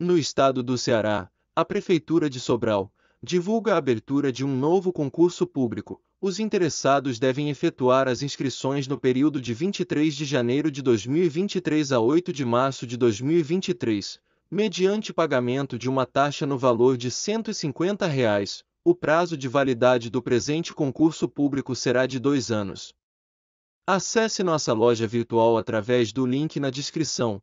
No estado do Ceará, a Prefeitura de Sobral divulga a abertura de um novo concurso público. Os interessados devem efetuar as inscrições no período de 23 de janeiro de 2023 a 8 de março de 2023, mediante pagamento de uma taxa no valor de R$ 150. Reais. O prazo de validade do presente concurso público será de dois anos. Acesse nossa loja virtual através do link na descrição